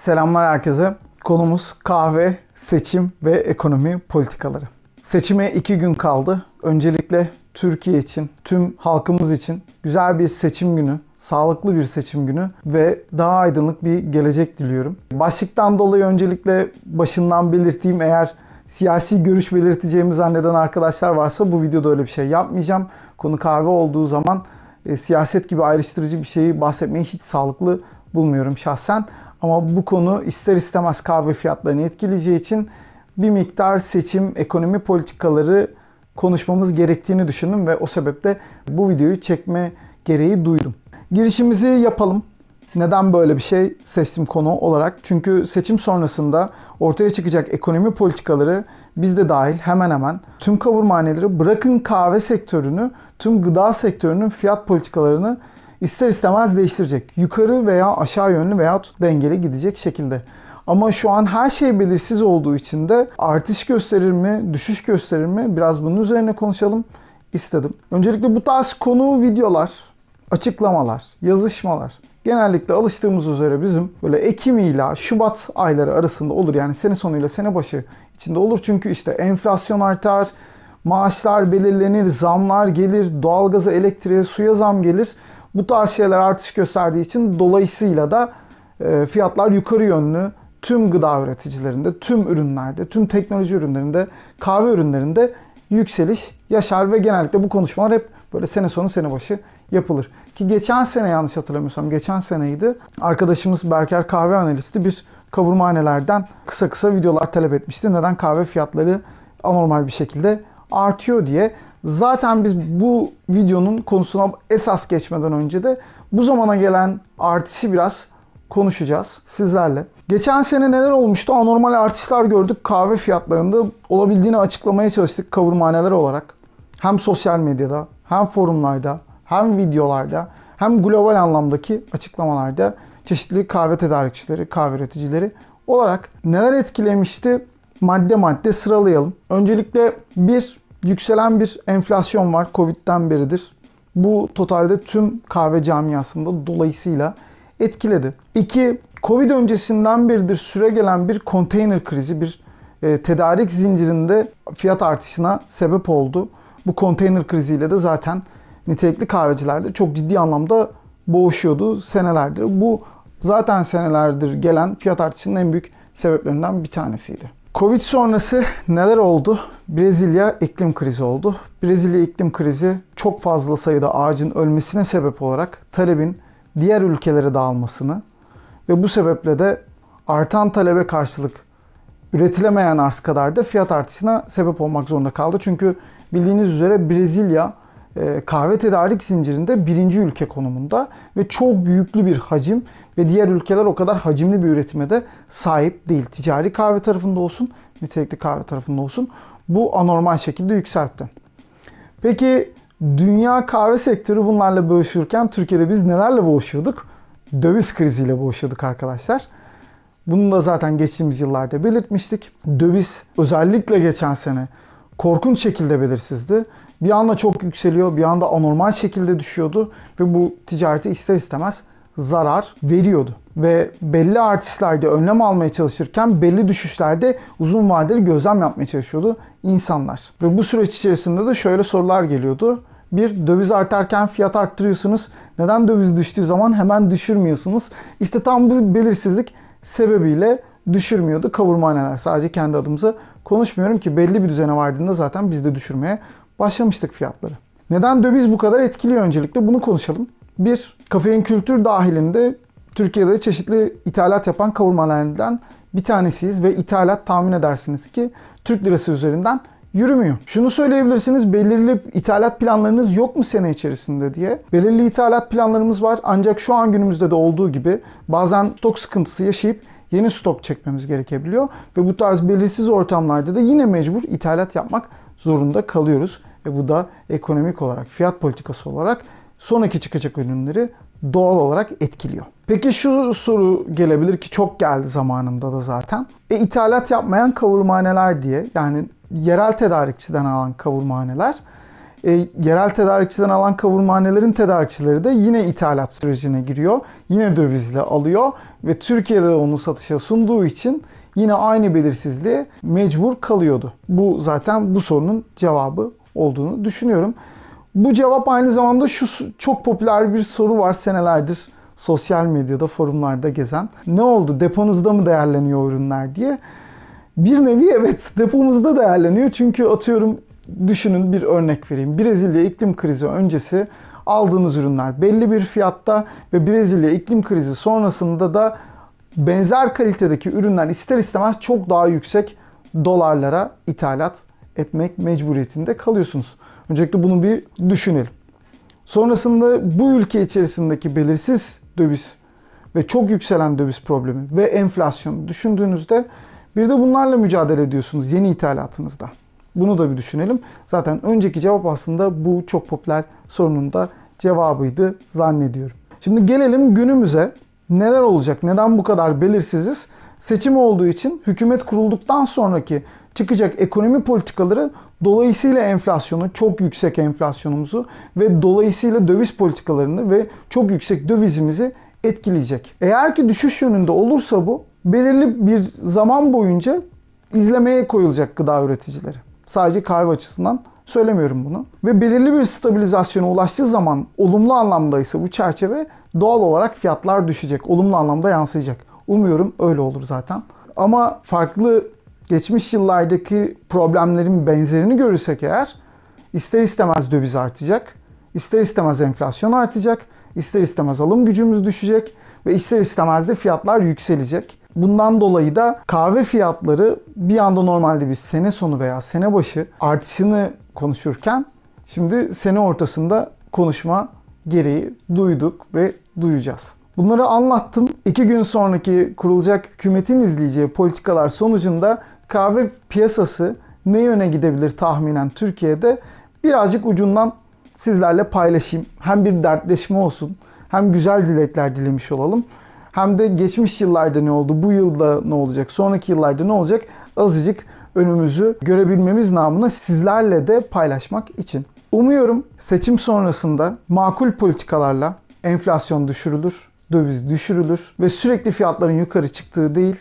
Selamlar herkese. Konumuz kahve, seçim ve ekonomi politikaları. Seçime iki gün kaldı. Öncelikle Türkiye için, tüm halkımız için güzel bir seçim günü, sağlıklı bir seçim günü ve daha aydınlık bir gelecek diliyorum. Başlıktan dolayı öncelikle başından belirteyim eğer siyasi görüş belirteceğimi zanneden arkadaşlar varsa bu videoda öyle bir şey yapmayacağım. Konu kahve olduğu zaman e, siyaset gibi ayrıştırıcı bir şeyi bahsetmeyi hiç sağlıklı bulmuyorum şahsen. Ama bu konu ister istemez kahve fiyatlarını etkileyeceği için bir miktar seçim, ekonomi politikaları konuşmamız gerektiğini düşündüm ve o sebeple bu videoyu çekme gereği duydum. Girişimizi yapalım. Neden böyle bir şey seçtim konu olarak? Çünkü seçim sonrasında ortaya çıkacak ekonomi politikaları bizde dahil hemen hemen tüm kavurmaneleri bırakın kahve sektörünü, tüm gıda sektörünün fiyat politikalarını ister istemez değiştirecek. Yukarı veya aşağı yönlü veya dengeli gidecek şekilde. Ama şu an her şey belirsiz olduğu için de artış gösterir mi, düşüş gösterir mi biraz bunun üzerine konuşalım istedim. Öncelikle bu tarz konu videolar, açıklamalar, yazışmalar genellikle alıştığımız üzere bizim böyle Ekim ile Şubat ayları arasında olur. Yani sene sonuyla sene başı içinde olur. Çünkü işte enflasyon artar, maaşlar belirlenir, zamlar gelir, doğalgazı, elektriğe, suya zam gelir. Bu tarz şeyler artış gösterdiği için dolayısıyla da e, fiyatlar yukarı yönlü tüm gıda üreticilerinde, tüm ürünlerde, tüm teknoloji ürünlerinde, kahve ürünlerinde yükseliş yaşar ve genellikle bu konuşmalar hep böyle sene sonu sene başı yapılır. Ki geçen sene yanlış hatırlamıyorsam geçen seneydi. Arkadaşımız Berker kahve analisti bir kavurmahanelerden kısa kısa videolar talep etmişti. Neden kahve fiyatları anormal bir şekilde artıyor diye. Zaten biz bu videonun konusuna esas geçmeden önce de bu zamana gelen artışı biraz konuşacağız sizlerle. Geçen sene neler olmuştu? Anormal artışlar gördük. Kahve fiyatlarında olabildiğini açıklamaya çalıştık kavurmaneler olarak. Hem sosyal medyada, hem forumlarda, hem videolarda, hem global anlamdaki açıklamalarda çeşitli kahve tedarikçileri, kahve üreticileri olarak neler etkilemişti? Madde madde sıralayalım. Öncelikle bir Yükselen bir enflasyon var Covid'den beridir. Bu totalde tüm kahve camiasında dolayısıyla etkiledi. İki, Covid öncesinden beridir süre gelen bir konteyner krizi, bir e, tedarik zincirinde fiyat artışına sebep oldu. Bu konteyner kriziyle de zaten nitelikli kahvecilerde çok ciddi anlamda boğuşuyordu senelerdir. Bu zaten senelerdir gelen fiyat artışının en büyük sebeplerinden bir tanesiydi. Covid sonrası neler oldu? Brezilya iklim krizi oldu. Brezilya iklim krizi çok fazla sayıda ağacın ölmesine sebep olarak talebin diğer ülkelere dağılmasını ve bu sebeple de artan talebe karşılık üretilemeyen arz kadar da fiyat artışına sebep olmak zorunda kaldı. Çünkü bildiğiniz üzere Brezilya e, kahve tedarik zincirinde birinci ülke konumunda ve çok yüklü bir hacim ve diğer ülkeler o kadar hacimli bir üretime de sahip değil. Ticari kahve tarafında olsun, nitelikli kahve tarafında olsun bu anormal şekilde yükseltti. Peki dünya kahve sektörü bunlarla boğuşurken Türkiye'de biz nelerle boğuşuyorduk? Döviz kriziyle boğuşuyorduk arkadaşlar. Bunu da zaten geçtiğimiz yıllarda belirtmiştik. Döviz özellikle geçen sene korkunç şekilde belirsizdi bir anda çok yükseliyor, bir anda anormal şekilde düşüyordu ve bu ticareti ister istemez zarar veriyordu. Ve belli artışlarda önlem almaya çalışırken belli düşüşlerde uzun vadeli gözlem yapmaya çalışıyordu insanlar. Ve bu süreç içerisinde de şöyle sorular geliyordu. Bir, döviz artarken fiyat arttırıyorsunuz. Neden döviz düştüğü zaman hemen düşürmüyorsunuz? İşte tam bu belirsizlik sebebiyle düşürmüyordu. Kavurmaneler sadece kendi adımıza konuşmuyorum ki belli bir düzene vardığında zaten biz de düşürmeye başlamıştık fiyatları. Neden döviz bu kadar etkiliyor öncelikle bunu konuşalım. Bir, kafein kültür dahilinde Türkiye'de çeşitli ithalat yapan kavurmalarından bir tanesiyiz ve ithalat tahmin edersiniz ki Türk lirası üzerinden yürümüyor. Şunu söyleyebilirsiniz belirli ithalat planlarınız yok mu sene içerisinde diye. Belirli ithalat planlarımız var ancak şu an günümüzde de olduğu gibi bazen stok sıkıntısı yaşayıp yeni stok çekmemiz gerekebiliyor ve bu tarz belirsiz ortamlarda da yine mecbur ithalat yapmak zorunda kalıyoruz. Ve bu da ekonomik olarak, fiyat politikası olarak sonraki çıkacak ürünleri doğal olarak etkiliyor. Peki şu soru gelebilir ki çok geldi zamanında da zaten. E, ithalat yapmayan kavurmaneler diye yani yerel tedarikçiden alan kavurmaneler e, yerel tedarikçiden alan kavurmanelerin tedarikçileri de yine ithalat sürecine giriyor. Yine dövizle alıyor ve Türkiye'de onu satışa sunduğu için yine aynı belirsizliğe mecbur kalıyordu. Bu zaten bu sorunun cevabı olduğunu düşünüyorum. Bu cevap aynı zamanda şu çok popüler bir soru var senelerdir sosyal medyada, forumlarda gezen. Ne oldu? Deponuzda mı değerleniyor ürünler diye. Bir nevi evet depomuzda değerleniyor. Çünkü atıyorum düşünün bir örnek vereyim. Brezilya iklim krizi öncesi aldığınız ürünler belli bir fiyatta ve Brezilya iklim krizi sonrasında da benzer kalitedeki ürünler ister istemez çok daha yüksek dolarlara ithalat etmek mecburiyetinde kalıyorsunuz. Öncelikle bunu bir düşünelim. Sonrasında bu ülke içerisindeki belirsiz döviz ve çok yükselen döviz problemi ve enflasyon düşündüğünüzde bir de bunlarla mücadele ediyorsunuz yeni ithalatınızda. Bunu da bir düşünelim. Zaten önceki cevap aslında bu çok popüler sorunun da cevabıydı zannediyorum. Şimdi gelelim günümüze. Neler olacak? Neden bu kadar belirsiziz? seçim olduğu için hükümet kurulduktan sonraki çıkacak ekonomi politikaları dolayısıyla enflasyonu, çok yüksek enflasyonumuzu ve dolayısıyla döviz politikalarını ve çok yüksek dövizimizi etkileyecek. Eğer ki düşüş yönünde olursa bu belirli bir zaman boyunca izlemeye koyulacak gıda üreticileri. Sadece kahve açısından söylemiyorum bunu. Ve belirli bir stabilizasyona ulaştığı zaman olumlu anlamda ise bu çerçeve doğal olarak fiyatlar düşecek. Olumlu anlamda yansıyacak. Umuyorum öyle olur zaten. Ama farklı geçmiş yıllardaki problemlerin benzerini görürsek eğer ister istemez döviz artacak, ister istemez enflasyon artacak, ister istemez alım gücümüz düşecek ve ister istemez de fiyatlar yükselecek. Bundan dolayı da kahve fiyatları bir anda normalde bir sene sonu veya sene başı artışını konuşurken şimdi sene ortasında konuşma gereği duyduk ve duyacağız. Bunları anlattım. İki gün sonraki kurulacak hükümetin izleyeceği politikalar sonucunda kahve piyasası ne yöne gidebilir tahminen Türkiye'de birazcık ucundan sizlerle paylaşayım. Hem bir dertleşme olsun hem güzel dilekler dilemiş olalım. Hem de geçmiş yıllarda ne oldu, bu yılda ne olacak, sonraki yıllarda ne olacak azıcık önümüzü görebilmemiz namına sizlerle de paylaşmak için. Umuyorum seçim sonrasında makul politikalarla enflasyon düşürülür döviz düşürülür ve sürekli fiyatların yukarı çıktığı değil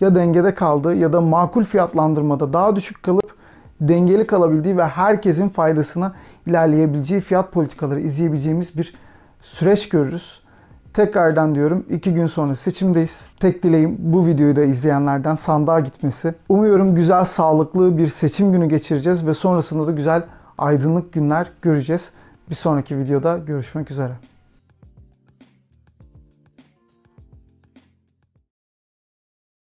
ya dengede kaldığı ya da makul fiyatlandırmada daha düşük kalıp dengeli kalabildiği ve herkesin faydasına ilerleyebileceği fiyat politikaları izleyebileceğimiz bir süreç görürüz. Tekrardan diyorum iki gün sonra seçimdeyiz. Tek dileğim bu videoyu da izleyenlerden sandığa gitmesi. Umuyorum güzel sağlıklı bir seçim günü geçireceğiz ve sonrasında da güzel aydınlık günler göreceğiz. Bir sonraki videoda görüşmek üzere.